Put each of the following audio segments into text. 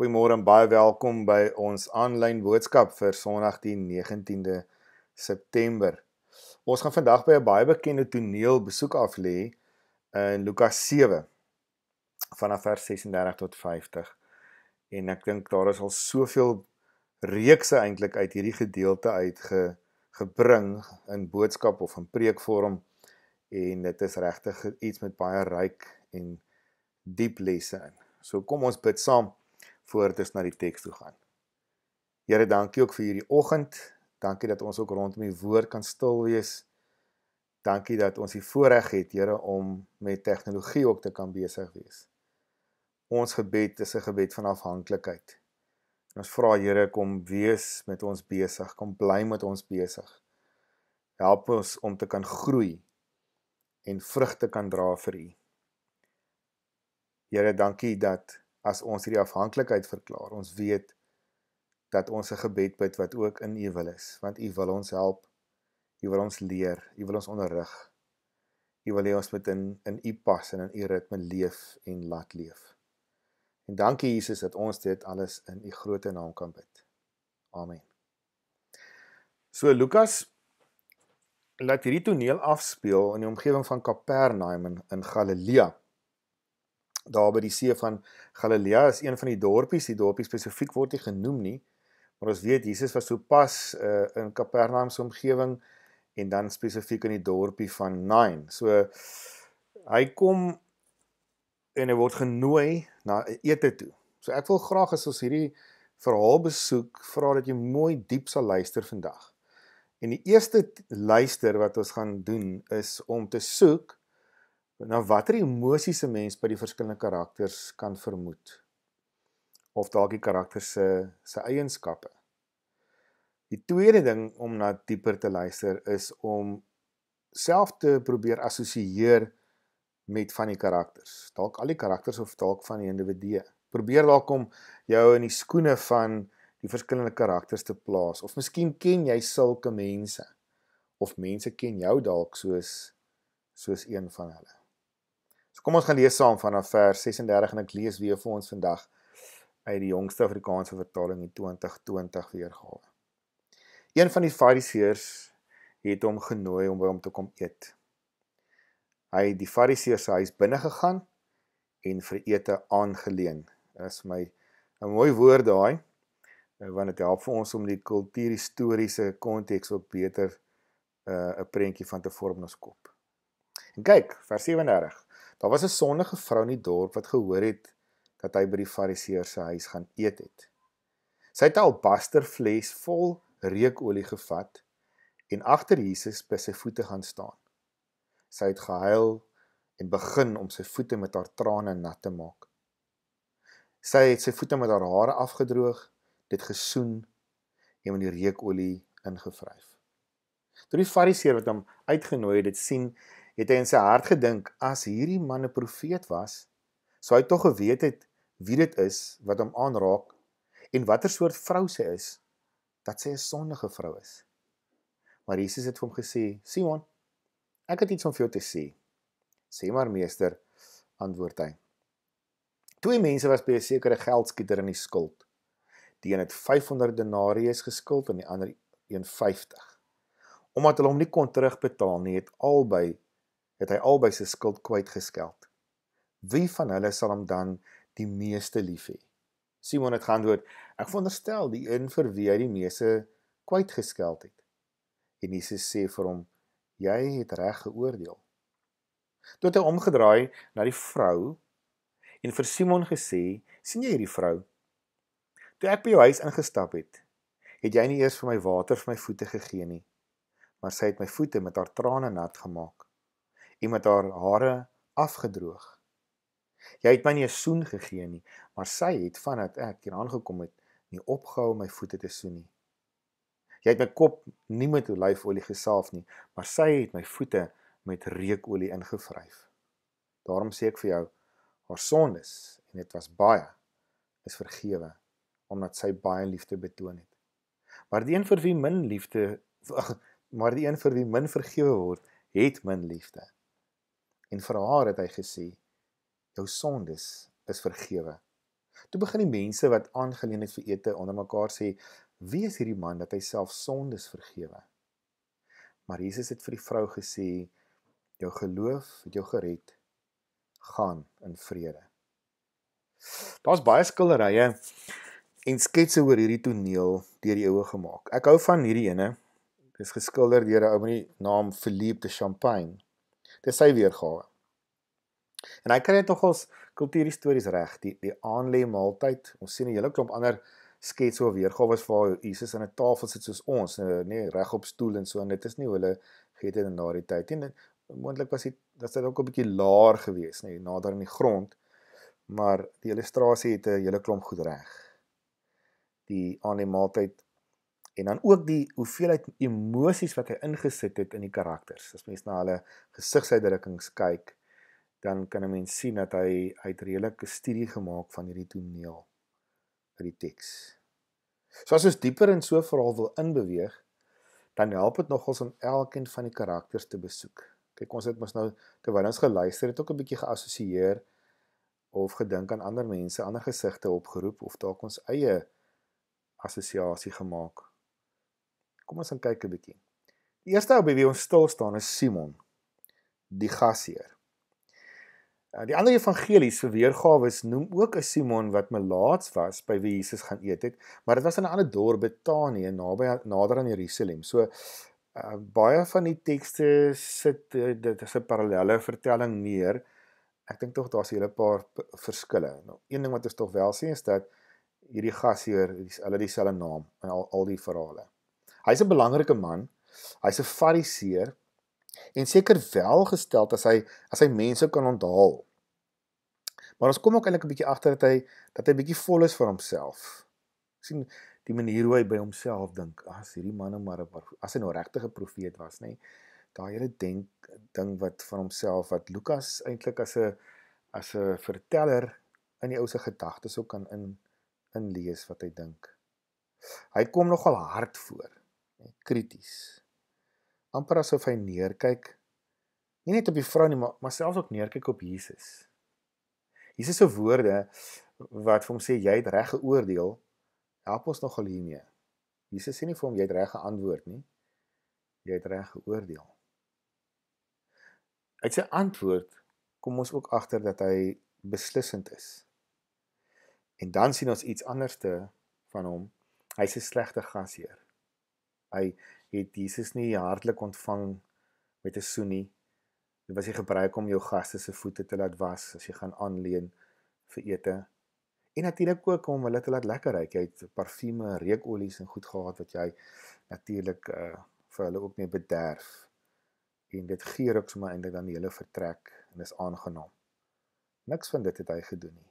Goeiemôre en baie welkom by ons aanlyn boodskap vir Sondag die 19de September. Ons gaan vandag by 'n baie bekende toneel besoek af lê in Lukas 7 vanaf vers 36 tot 50. En ek dink daar is al soveel reekse eintlik uit hierdie gedeelte uit ge, gebring in boodskap of in preekvorm en dit is regtig iets met baie ryk en diep lesse in. So kom ons bid saam voordat ons na die teks toe gaan. Here, dankie ook vir hierdie oggend. Dankie dat ons ook rondom die woord kan stil wees. Dankie dat ons die voorreg het, Here, om met tegnologie ook te kan besig wees. Ons gebed is 'n gebed van afhanklikheid. En ons vra Here kom wees met ons besig, kom bly met ons besig. Help ons om te kan groei en vrugte kan dra vir U. Here, dankie dat as ons hierdie afhanklikheid verklaar, ons weet dat ons 'n gebed bid wat ook in U wil is, want U wil ons help, U wil ons leer, U wil ons onderrig. U wil hê ons moet in in U pas en in U ritme leef en laat leef. En dankie Jesus dat ons dit alles in U groot naam kan bid. Amen. So Lukas laat hierdie toneel afspeel in die omgewing van Kapernaum in, in Galilea daar by die see van Galilea is een van die dorpies, die dorpie spesifiek word nie genoem nie, maar ons weet Jesus was sopas uh, in Kapernaum se omgewing en dan spesifiek in die dorpie van Nain. So hy kom en hy word genooi na 'n ete toe. So ek wil graag as ons hierdie verhaal besoek, vra dat jy mooi diep sal luister vandag. En die eerste luister wat ons gaan doen is om te soek na nou, watter emosies 'n mens by die verskillende karakters kan vermoed of dalk die karakter se se eienskappe. Die tweede ding om na dieper te luister is om self te probeer assosieer met van die karakters, dalk al die karakters of dalk van die individue. Probeer dalk om jou in die skoene van die verskillende karakters te plaas of miskien ken jy sulke mense of mense ken jou dalk soos soos een van hulle. So kom ons gaan lees saam vanaf vers 36 en ek lees weer vir ons vandag uit die jongste Afrikaanse vertaling in 2020 weergawe. Een van die Fariseërs het hom genooi om by hom te kom eet. Hy het die Fariseërs se huis binne gegaan en vir ete aangeleen. Dit is my 'n mooi woord daai eh, want dit help vir ons om die kultuurhistoriese konteks op beter eh, 'n uh, prentjie van te vorm in ons kop. En kyk, vers 37 Daar was 'n sondige vrou in die dorp wat gehoor het dat hy by die Fariseer se huis gaan eet het. Sy het 'n alabasterfles vol reukolie gevat en agter Jesus by sy voete gaan staan. Sy het gehuil en begin om sy voete met haar trane nat te maak. Sy het sy voete met haar hare afgedroog, dit gesoen en met die reukolie ingevryf. Toe die Fariseer wat hom uitgenooi het, dit sien het hy in sy hart gedink as hierdie man 'n profeet was, sou hy tog geweet het wie dit is wat hom aanraak en watter soort vrou sy is, dat sy 'n sondige vrou is. Maar Jesus het vir hom gesê: "Simon, ek het iets om vir jou te sê." "Sê maar, meester," antwoord hy. Twee mense was by 'n sekere geldskieter in die skuld. Die een het 500 denarii geskuld en die ander 150. Omdat hulle hom nie kon terugbetaal nie, het albei het hy albei sy skuld kwytgeskeld. Wie van hulle sal hom dan die meeste lief hê? Simon het geantwoord: Ek veronderstel die een vir wie hy die meeste kwytgeskeld het. En Jesus sê vir hom: Jy het reg geoordeel. Toe het hy omgedraai na die vrou en vir Simon gesê: sien jy hierdie vrou? Toe ek by jou huis ingestap het, het jy nie eers vir my water vir my voete gegee nie, maar sy het my voete met haar trane nat gemaak en met haar hare afgedroog. Jy het my nie 'n soen gegee nie, maar sy het vandat ek hier aangekom het, nie opgehou my voete te soen nie. Jy het my kop nie met olyfolie gesalf nie, maar sy het my voete met reukolie ingevryf. Daarom sê ek vir jou, haar sondes en dit was baie is vergewe omdat sy baie liefde betoon het. Maar die een vir wie min liefde, ag, maar die een vir wie min vergewe word, het min liefde en vir haar het hy gesê jou sondes is vergewe. Toe begin die mense wat aangeleen het vir ete onder mekaar sê wie is hierdie man dat hy self sondes vergewe? Maar Jesus het vir die vrou gesê jou geloof het jou gered gaan in vrede. Daar's baie skilderye en sketse oor hierdie toneel deur die eeue gemaak. Ek hou van hierdie ene. Dit is geskilder deur 'n ou met die naam Philippe de Champagne. Dis sy weergawe. En hy kry dit nog ons kultuurhistories reg, die die aanlê maaltyd. Ons sien 'n hele klomp ander skets of weergawe waar Jesus aan 'n tafel sit soos ons, nee, reg op stoel en so en dit is nie hoe hulle geet het in daardie tyd nie. Moontlik was dit dat dit ook 'n bietjie laer gewees, nee, nader aan die grond. Maar die illustrasie het 'n hele klomp goed reg. Die aanlê maaltyd en dan ook die hoeveelheid emosies wat hy ingesit het in die karakters. As mens na hulle gesigsuitdrukkings kyk, dan kan 'n mens sien dat hy uit redelike studie gemaak van hierdie toneel vir die teks. So as ons dieper in so 'n verhaal wil inbeweeg, dan help dit nogals om elkeen van die karakters te besoek. Kyk, ons het mos nou terwyl ons geluister het ook 'n bietjie geassosieer of gedink aan ander mense, ander gesigte opgeroep of dalk ons eie assosiasie gemaak. Kom ons gaan kyk 'n bietjie. Die eerste ou by wie ons stil staan is Simon die gasheer. Eh, die ander evangelies se weergawe noem ook 'n Simon wat melaats was by wie Jesus gaan eet het, maar dit was in 'n ander dorp Betanië naby nader aan Jerusalem. So uh, baie van die tekste sit eh, dit is 'n parallelle vertelling neer. Ek dink tog daar's 'n hele paar verskille. Nou, een ding wat ons tog wel sien is dat hierdie gasheer hulle dieselfde naam in al, al die verhale. Hy's 'n belangrike man. Hy's 'n fariseer en seker wel gestel dat hy as hy mense kan onthaal. Maar ons kom ook eintlik 'n bietjie agter dat hy dat hy bietjie vol is van homself. sien die manier hoe hy by homself dink. As hierdie man nou maar 'n as hy nou regtig 'n profeet was, nê? Nee, Daai hele denk ding wat van homself wat Lukas eintlik as 'n as 'n verteller in die ou se gedagtes ook kan in in lees wat hy dink. Hy kom nogal hard voor krities. amper asof hy neerkyk nie net op die vrou nie, maar maar selfs ook neerkyk op Jesus. Jesus se woorde wat vir hom sê jy het reg geoordeel, help ons nogal hiermee. Jesus sê nie vir hom jy het reg geantwoord nie. Jy het reg geoordeel. Uit sy antwoord kom ons ook agter dat hy beslissend is. En dan sien ons iets anderste van hom. Hy's 'n slegte gasheer hy het Jesus nie hartlik ontvang met 'n soen nie. Dit was hy gebruik om jou gaste se voete te laat was as jy gaan aanleen vir ete. En natuurlik ook om hulle te laat lekker ruik. Hy het parfume, reukolies en goed gehad wat jy natuurlik uh, vir hulle ook nie bederf. En dit geur ook sommer eintlik aan die hele vertrek en is aangenaam. Niks van dit het hy gedoen nie.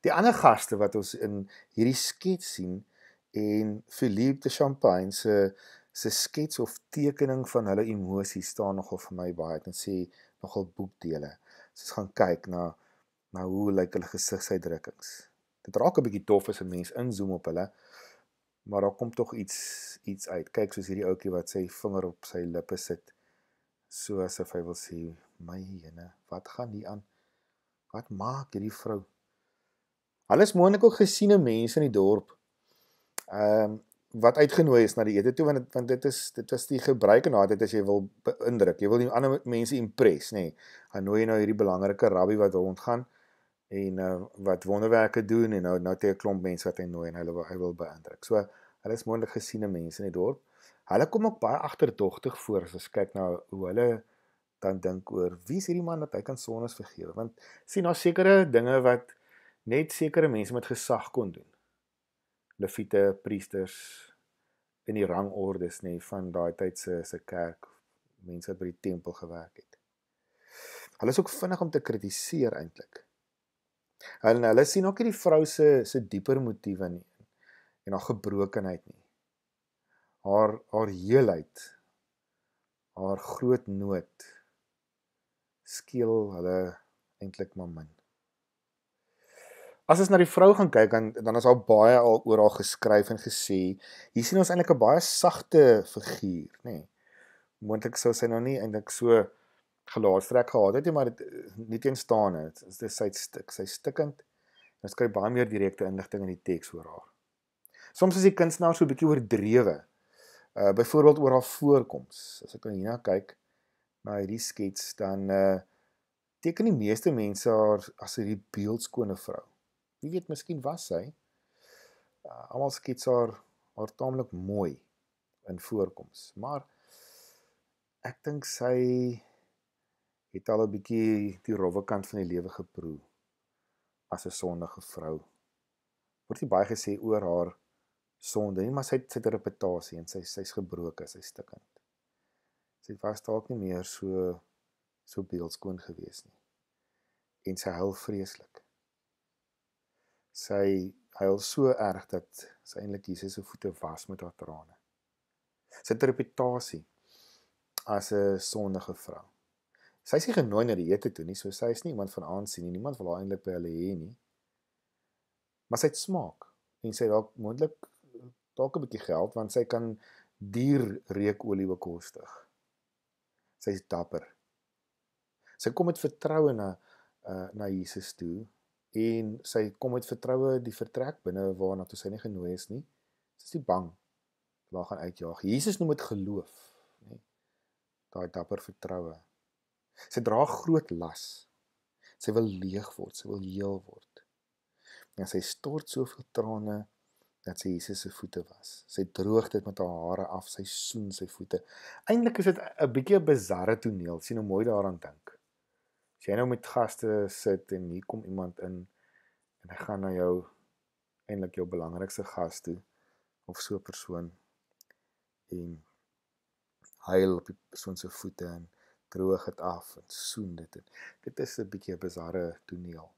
Die ander gaste wat ons in hierdie skets sien, en Philippe de Champagne se se skets of tekening van hulle emosies staan nogal vir my baie. Ek kan sê nogal boekdele. So ons gaan kyk na na hoe lyk hulle gesigsuitdrukkings. Dit raak 'n bietjie dof as 'n mens inzoom op hulle. Maar daar kom tog iets iets uit. Kyk soos hierdie ouetjie wat sy vinger op sy lippe sit. So asof hy wil sê, "My Here, wat gaan hier aan? Wat maak hierdie vrou?" Hulle is moontlik ook gesiene mense in die dorp ehm um, wat uitgenooi is na die ete toe want want dit is dit was die gebruik en daardie as jy wil beïndruk, jy wil die ander mense impress, nê. Nee. Nooi nou hierdie belangrike rabbi wat rondgaan en uh, wat wonderwerke doen en nou nou het hy 'n klomp mense wat hy nooi en hulle hy wil beïndruk. So hulle is moontlik gesiene mense in die dorp. Hulle kom ook baie agterdogtig voor as ons kyk na hoe hulle dan dink oor wie is hierdie man wat hy kan sones vergewe want sien daar sekerre dinge wat net sekere mense met gesag kon doen leviete, priesters in die rangordes nê van daai tyd se se kerk, mense wat by die tempel gewerk het. Hulle is ook vinnig om te kritiseer eintlik. Hulle hulle sien ook nie die vrou se se dieper motiewe nie en haar gebrokenheid nie. Haar haar heelheid, haar groot nood skeel hulle eintlik maar min. As ons na die vrou gaan kyk dan dan is al baie al oor haar geskryf en gesê. Hier sien ons eintlik 'n baie sagte figuur, nê. Nee. Moontlik sou sy nou nie eintlik so gelaatstrek gehad het nie, maar dit eh, nie teenstaan het. Dit is sy stuk, sy stikkend. Ons kry baie meer direkte inligting in die teks oor haar. Soms is die kunstenaar so 'n bietjie oordrewe. Uh byvoorbeeld oor haar voorkoms. As ek nou hierna kyk na hierdie skets dan uh teken die meeste mense haar as 'n beeldskone vrou Wie weet, miskien was sy. Uh, almal skets haar haar taamlik mooi in voorkoms, maar ek dink sy het al 'n bietjie die rowwe kant van die lewe geproe as 'n sondige vrou. Word nie baie gesê oor haar sonde nie, maar sy sy het 'n reputasie en sy sy's gebroken, sy's stikkend. Sy was dalk nie meer so so beeldskoon gewees nie. En sy huil vreeslik. Sy huil so erg dat sy eintlik Jesus se voete was met haar trane. Sy het 'n reputasie as 'n sondige vrou. Sy is nie genooi na die ete toe nie, so sy is nie iemand van aansien nie. Niemand wil haar eintlik by hulle hê nie. Maar sy het smaak en sy dalk moontlik dalk 'n bietjie geld want sy kan duur reukolie bekostig. Sy is dapper. Sy kom met vertroue na uh, na Jesus toe en sy kom met vertroue die vertrek binne waarna toe sy nie genooi is nie. Sy is nie bang. Waar gaan uitjaag? Jesus noem dit geloof, nê. Daai dapper vertroue. Sy dra groot las. Sy wil leeg word, sy wil heel word. En sy stort soveel trane dat sy Jesus se voete was. Sy droog dit met haar hare af, sy soen sy voete. Eindelik is dit 'n bietjie 'n bizarre toneel, sien hoe mooi daaraan dink. As jy nou met gaste sit en hier kom iemand in en hy gaan na jou eintlik jou belangrikste gas toe of so 'n persoon en huil op die persoon se voete en droog dit af en soen dit en dit is 'n bietjie 'n bizarre toneel.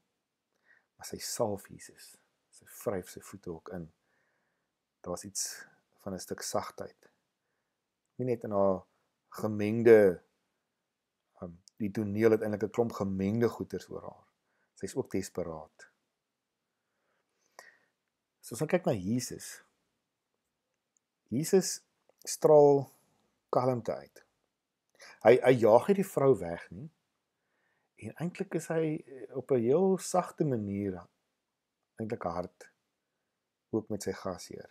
Maar sy salf Jesus, sy vryf sy voete ook in. Daar was iets van 'n stuk sagtheid. Nie net in haar gemengde die toneel het eintlik 'n klomp gemengde goeters oor haar. Sy's ook desperaat. So as ons kyk na Jesus. Jesus straal kalmte uit. Hy hy jaag hierdie vrou weg nie. En eintlik is hy eh, op 'n heel sagte manier eintlik hard ook met sy gasheer.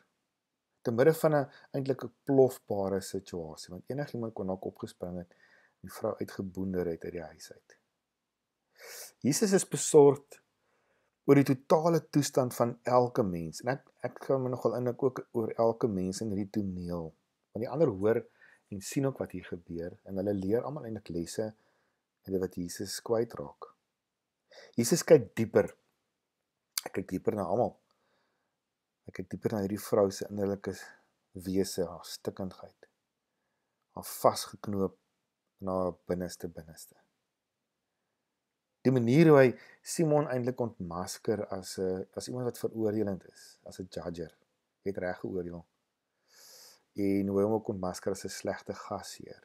Te midde van 'n eintlik 'n plofbare situasie want enigiemand kon dalk opgespring het die vrou uitgeboonder het uit die huis uit. Jesus is besorgd oor die totale toestand van elke mens en ek ek gaan my nogal indink ook oor elke mens in hierdie toneel. Want die ander hoor en sien ook wat hier gebeur en hulle leer almal eintlik lesse en dit wat Jesus kwytraak. Jesus kyk dieper. Hy kyk dieper na almal. Hy kyk dieper na hierdie vrou se innerlike wese, haar stikkindheid, haar vasgeknoop na binneste binneste. Die manier hoe hy Simon eintlik ontmasker as 'n eh, as iemand wat veroordelend is, as 'n judger, het reg geoordeel. En hoe hom ook ontmasker as 'n slegte gasheer.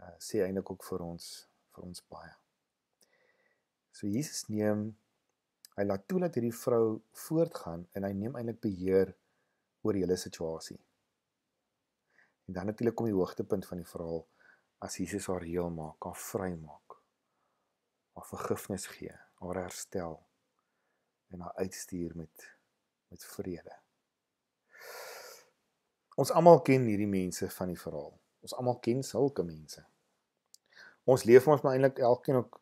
Uh sê eintlik ook vir ons vir ons baie. So Jesus neem hy laat toe dat hierdie vrou voortgaan en hy neem eintlik beheer oor die hele situasie. En dan natuurlik kom die hoogtepunt van die verhaal as Jesus haar heel maak, haar vry maak, haar vergifnis gee, haar herstel en haar uitstuur met met vrede. Ons almal ken hierdie mense van die verhaal. Ons almal ken sulke mense. Ons leef ons maar eintlik elkeen ook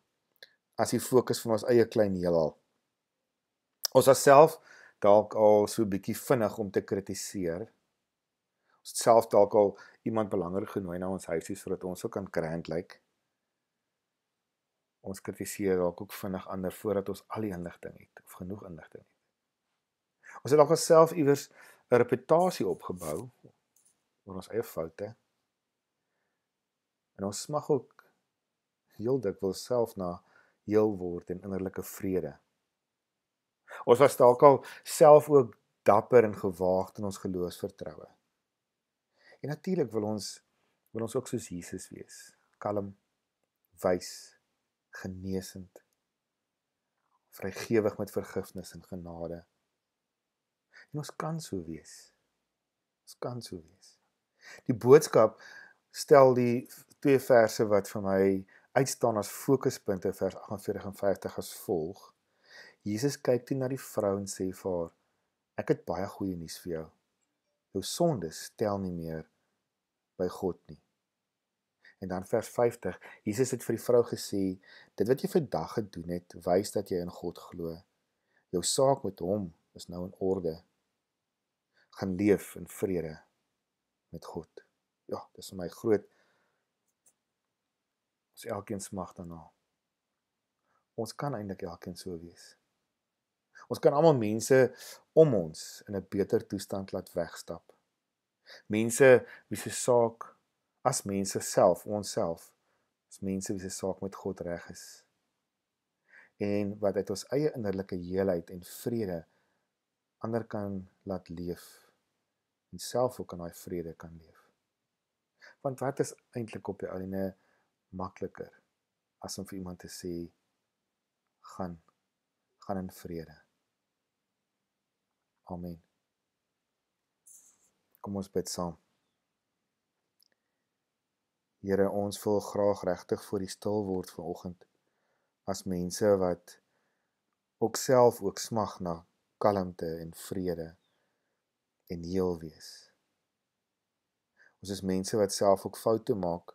as die fokus van ons eie klein heelal. Ons asself dalk al so 'n bietjie vinnig om te kritiseer ons het self dalk al iemand belangrik genooi na ons huisie sodat ons ook kan grand lyk. Like. Ons kritiseer dalk ook vinnig ander voordat ons al die inligting het of genoeg inligting het. Ons het dalk alself iewers 'n reputasie opgebou oor ons eie foute. En ons smag ook heel dikwels self na heel word en innerlike vrede. Ons was dalk al self ook dapper en gewaagd in ons geloofsvertroue. En natuurlik wil ons wil ons ook soos Jesus wees. Kalm, wys, genesend, vrygewig met vergifnis en genade. En ons kan so wees. Ons kan so wees. Die boodskap stel die twee verse wat vir my uitstaan as fokuspunte vers 48 en 50 as volg. Jesus kyk toe na die vrou en sê vir haar: "Ek het baie goeie nuus vir jou." jou sondes tel nie meer by God nie. En dan vers 50, Jesus het vir die vrou gesê, dit wat jy vandag gedoen het, wys dat jy in God glo. Jou saak met hom is nou in orde. Gaan leef in vrede met God. Ja, dis vir my groot ons elkeen se mag daarna. Ons kan eintlik elkeen so wees. Ons kan almal mense om ons in 'n beter toestand laat wegstap. Mense wie se saak as mense self, ons self, as mense wie se saak met God reg is en wat uit ons eie innerlike heelheid en vrede ander kan laat leef en self ook in daai vrede kan leef. Want wat is eintlik op die einde makliker as om vir iemand te sê gaan gaan in vrede. Amen. Kom ons bid saam. Here, ons wil graag regtig voor U stil word vanoggend as mense wat ook self ook smag na kalmte en vrede en heel wees. Ons is mense wat self ook foute maak.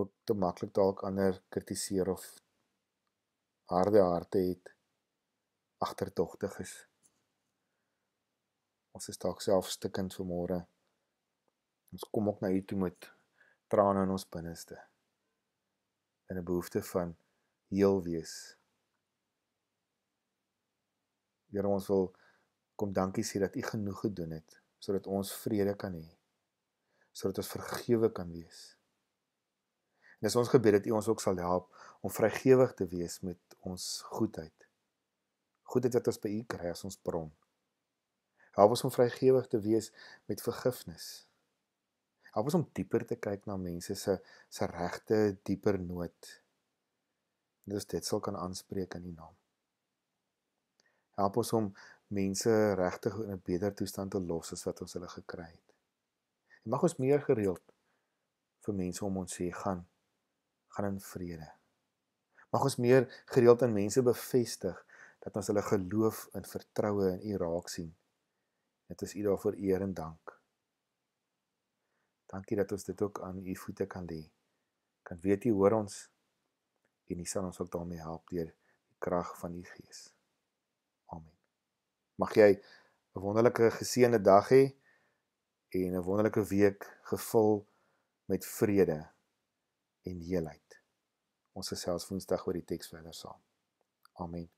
Ook te maklik dalk ander kritiseer of harde harte het, agterdogtig is. Ons is dalk self stikkend vanmôre. Ons kom ook na U toe met trane in ons binneste. In 'n behoefte van heel wees. Here ons wil kom dankie sê dat U genoeg gedoen het sodat ons vrede kan hê. Sodat ons vergewe kan wees. En dis ons gebed dat U ons ook sal help om vrygewig te wees met ons goedheid. Goedheid wat ons by U kry as ons bron. Help ons om vrygewig te wees met vergifnis. Help ons om dieper te kyk na mense se se regte dieper nood. Dit is dit sal kan aanspreek in U naam. Help ons om mense regtig in 'n beter toestand te los as wat ons hulle gekry het. En mag ons meer gereeld vir mense om ons sê gaan gaan in vrede. Mag ons meer gereeld aan mense bevestig dat ons hulle geloof en vertroue in U raak sien Dit is U daarvoor eer en dank. Dankie dat ons dit ook aan U voete kan lê. Kan weet U hoor ons en U sal ons ook daarmee help deur die krag van U Gees. Amen. Mag jy 'n wonderlike geseënde dag hê en 'n wonderlike week gevul met vrede en heelheid. Ons gesels Woensdag oor die teks verder saam. Amen.